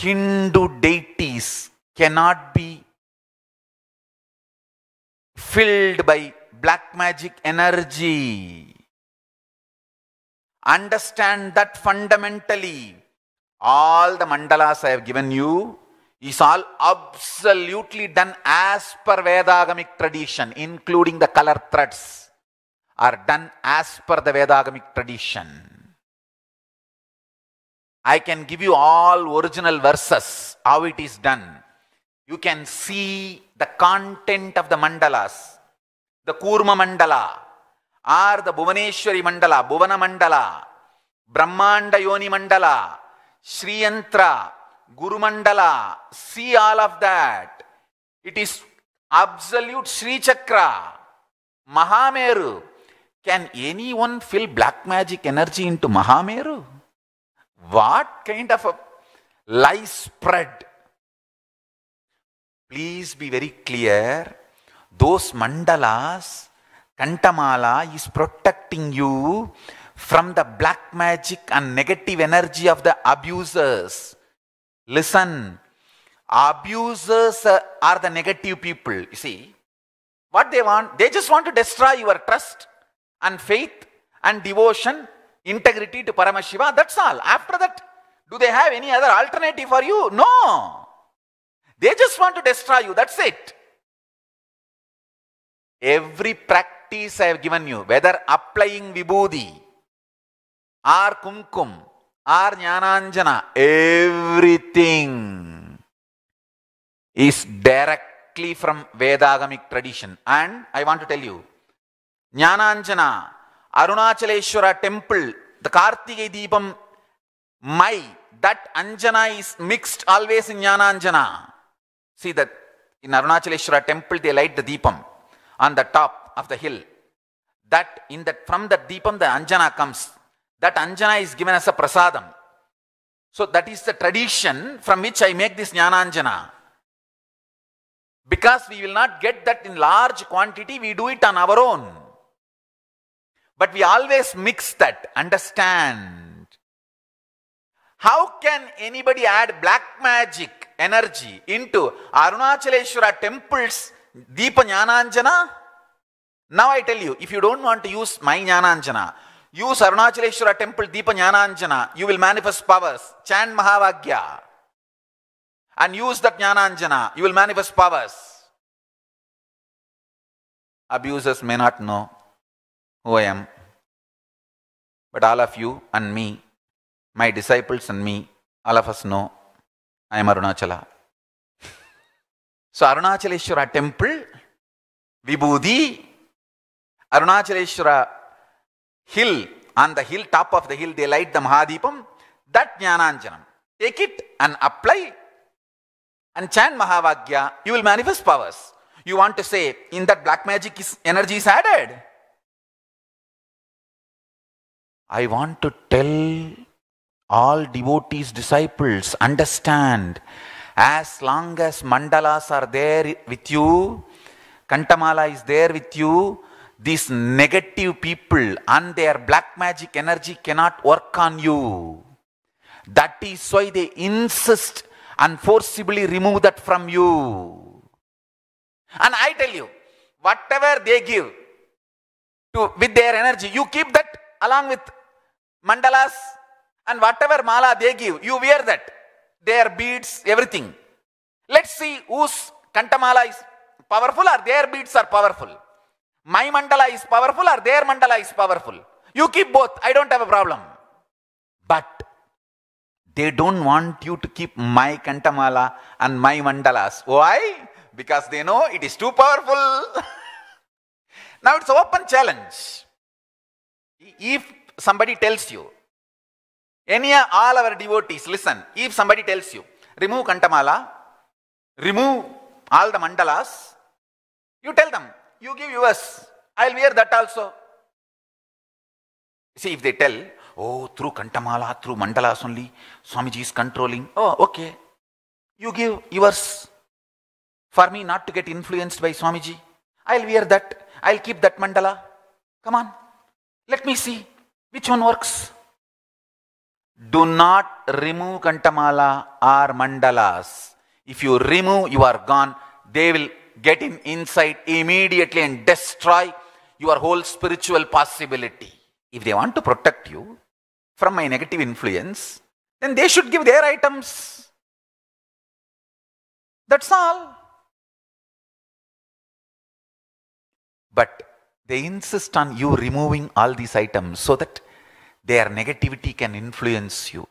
Hindu deities cannot be filled by black magic energy. Understand that fundamentally. All the mandalas I have given you is all absolutely done as per Vedagamic tradition, including the color threads are done as per the Vedagamic tradition. I can give you all original verses, how it is done. You can see the content of the mandalas, the Kurma mandala, or the Bhuvaneshwari mandala, Bhuvana mandala, Brahmanda Yoni mandala, Sri Yantra, Guru mandala. See all of that. It is absolute Sri Chakra, Mahameru. Can anyone fill black magic energy into Mahameru? What kind of a lie spread? Please be very clear. Those mandalas, Kantamala is protecting you from the black magic and negative energy of the abusers. Listen, abusers are the negative people. You see, what they want, they just want to destroy your trust and faith and devotion integrity to Paramashiva, that's all. After that, do they have any other alternative for you? No. They just want to destroy you, that's it. Every practice I have given you, whether applying vibhuti or kumkum or jnananjana, everything is directly from Vedagamic tradition. And I want to tell you, jnananjana Arunachaleshwara temple, the Kartike Deepam, my, that Anjana is mixed always in Jnana Anjana. See that in Arunachaleshwara temple they light the Deepam on the top of the hill. That in that from that Deepam the Anjana comes. That Anjana is given as a prasadam. So that is the tradition from which I make this Anjana. Because we will not get that in large quantity, we do it on our own. But we always mix that. Understand. How can anybody add black magic energy into Arunachaleshwara temples Deepa Jnananjana? Now I tell you, if you don't want to use my Jnananjana, use Arunachaleshwara temple Deepa Jnananjana. You will manifest powers. Chant Mahavagya. And use that Jnananjana. You will manifest powers. Abusers may not know who I am. But all of you and me, my disciples and me, all of us know I am Arunachala. So Arunachaleshwara temple, Vibhudi, Arunachaleshwara hill, on the hill, top of the hill, they light the Mahadipam, that Jnananjanam. Take it and apply and chant Mahavagya, you will manifest powers. You want to say, in that black magic is energy is added. I want to tell all devotees, disciples, understand as long as mandalas are there with you, Kantamala is there with you, these negative people and their black magic energy cannot work on you. That is why they insist and forcibly remove that from you. And I tell you, whatever they give to, with their energy, you keep that along with mandalas, and whatever mala they give, you wear that. Their beads, everything. Let's see whose kantamala is powerful or their beads are powerful. My mandala is powerful or their mandala is powerful. You keep both. I don't have a problem. But they don't want you to keep my kantamala and my mandalas. Why? Because they know it is too powerful. now it's open challenge. If somebody tells you, any all our devotees, listen, if somebody tells you, remove Kantamala, remove all the mandalas, you tell them, you give yours, I'll wear that also. See, if they tell, oh, through Kantamala, through mandalas only, Swamiji is controlling, oh, okay, you give yours. For me not to get influenced by Swamiji, I'll wear that, I'll keep that mandala. Come on, let me see which one works? Do not remove Kantamala or mandalas. If you remove, you are gone. They will get in inside immediately and destroy your whole spiritual possibility. If they want to protect you from my negative influence, then they should give their items. That's all. But they insist on you removing all these items so that their negativity can influence you.